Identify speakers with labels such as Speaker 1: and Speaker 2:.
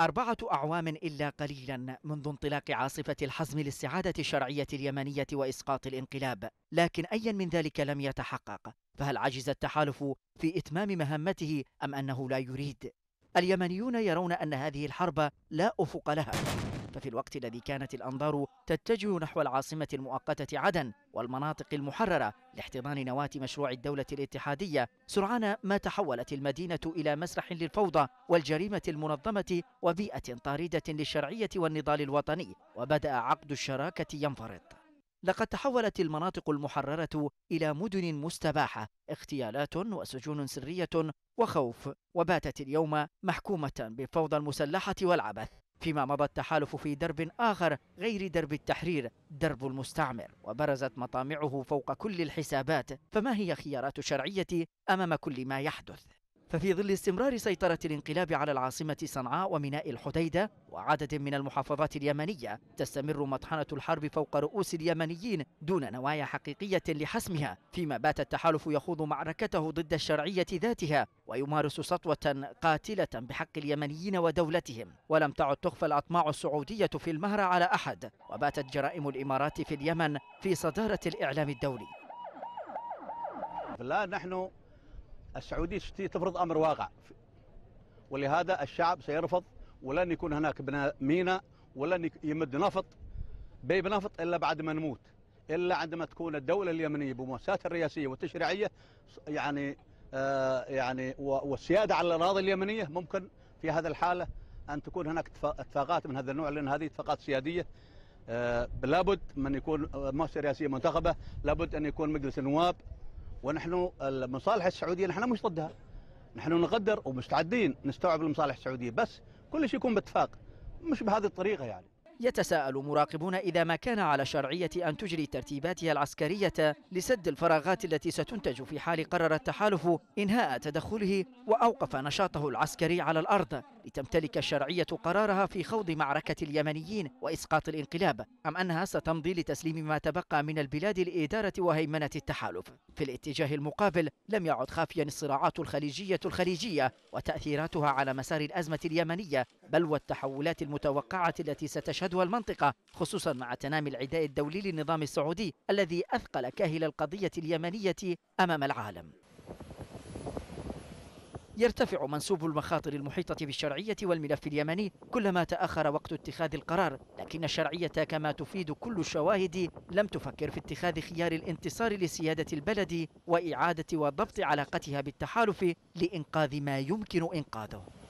Speaker 1: أربعة أعوام إلا قليلا منذ انطلاق عاصفة الحزم للسعادة الشرعية اليمنية وإسقاط الانقلاب لكن أيا من ذلك لم يتحقق فهل عجز التحالف في إتمام مهمته أم أنه لا يريد؟ اليمنيون يرون أن هذه الحرب لا أفق لها في الوقت الذي كانت الأنظار تتجه نحو العاصمة المؤقتة عدن والمناطق المحررة لاحتضان نواة مشروع الدولة الاتحادية سرعان ما تحولت المدينة إلى مسرح للفوضى والجريمة المنظمة وبيئة طاردة للشرعية والنضال الوطني وبدأ عقد الشراكة ينفرط لقد تحولت المناطق المحررة إلى مدن مستباحة اغتيالات وسجون سرية وخوف وباتت اليوم محكومة بالفوضى المسلحة والعبث فيما مضى التحالف في درب آخر غير درب التحرير درب المستعمر وبرزت مطامعه فوق كل الحسابات فما هي خيارات شرعية أمام كل ما يحدث؟ ففي ظل استمرار سيطرة الانقلاب على العاصمة صنعاء وميناء الحديدة وعدد من المحافظات اليمنية تستمر مطحنة الحرب فوق رؤوس اليمنيين دون نوايا حقيقية لحسمها فيما بات التحالف يخوض معركته ضد الشرعية ذاتها ويمارس سطوة قاتلة بحق اليمنيين ودولتهم ولم تعد تخفى الأطماع السعودية في المهر على أحد وباتت جرائم الإمارات في اليمن في صدارة الإعلام الدولي
Speaker 2: الآن نحن السعودية تفرض أمر واقع ولهذا الشعب سيرفض ولن يكون هناك ميناء ولن يمد نفط بيب نفط إلا بعد ما نموت إلا عندما تكون الدولة اليمنية بمؤسساتها الرئاسية والتشريعية يعني آه يعني والسيادة على الأراضي اليمنية ممكن في هذا الحالة أن تكون هناك اتفاقات من هذا النوع لأن هذه اتفاقات سيادية آه لابد من يكون آه، مؤسسة رئاسية منتخبة لابد أن يكون مجلس النواب ونحن المصالح السعوديه نحن مش ضدها نحن نقدر ومستعدين نستوعب المصالح السعوديه بس كل شيء يكون باتفاق مش بهذه الطريقه يعني يتساءل مراقبون
Speaker 1: إذا ما كان على شرعية أن تجري ترتيباتها العسكرية لسد الفراغات التي ستنتج في حال قرر التحالف إنهاء تدخله وأوقف نشاطه العسكري على الأرض لتمتلك الشرعية قرارها في خوض معركة اليمنيين وإسقاط الانقلاب أم أنها ستمضي لتسليم ما تبقى من البلاد لإدارة وهيمنة التحالف في الاتجاه المقابل لم يعد خافيا الصراعات الخليجية الخليجية وتأثيراتها على مسار الأزمة اليمنية بل والتحولات المتوقعة التي ستشهد تشهدها المنطقة خصوصا مع تنامي العداء الدولي للنظام السعودي الذي أثقل كاهل القضية اليمنية أمام العالم يرتفع منسوب المخاطر المحيطة بالشرعية والملف اليمني كلما تأخر وقت اتخاذ القرار لكن الشرعية كما تفيد كل الشواهد لم تفكر في اتخاذ خيار الانتصار لسيادة البلد وإعادة وضبط علاقتها بالتحالف لإنقاذ ما يمكن إنقاذه